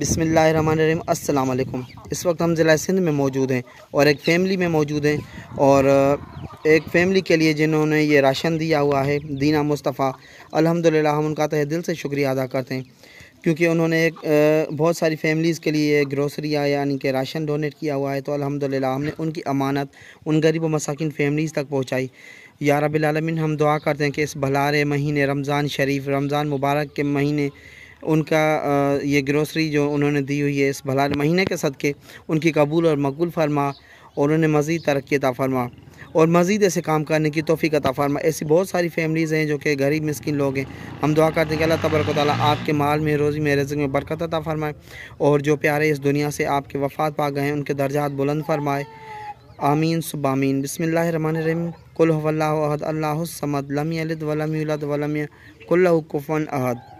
बिसमीम अल्लाम इस वक्त हम ज़िला सिंध में मौजूद हैं और एक फ़ैमिली में मौजूद हैं और एक फ़ैमिली के लिए जिन्होंने ये राशन दिया हुआ है दीना मुस्तफ़ा अल्हम्दुलिल्लाह हम उनका तहे तो दिल से शुक्रिया अदा करते हैं क्योंकि उन्होंने एक बहुत सारी फैमिलीज़ के लिए ग्रोसरिया यानी कि राशन डोनेट किया हुआ है तो अलहमदिल्ला हमने उनकी अमानत उन गरीब व मसाकिन फैमिलीज़ तक पहुँचाई यार रबालमीन हम दुआ करते हैं कि इस भलारे महीने रमज़ान शरीफ रमज़ान मुबारक के महीने उनका ये ग्रोसरी जो उन्होंने दी हुई है इस भला महीने के सदक़े उनकी कबूल और मकबूल फरमा और उन्हें मज़ीद तरक्की अता फरमा और मज़ीद ऐसे काम करने की तोफ़ी अता फरमा ऐसी बहुत सारी फैमिलीज़ हैं जो कि गरीब मिसकिन लोग हैं हम दुआ करते हैं कि अल्लाह तबरक आपके माल में रोज़ी में रज़ में बरकत अता फरमाए और जो प्यारे इस दुनिया से आपके वफात पा गए हैं उनके दर्जात बुलंद फरमाए आमीन सुबामीन बसमीम कुल अहद अल्लाह समद लम यलद वलम वलम कुल्लु अहद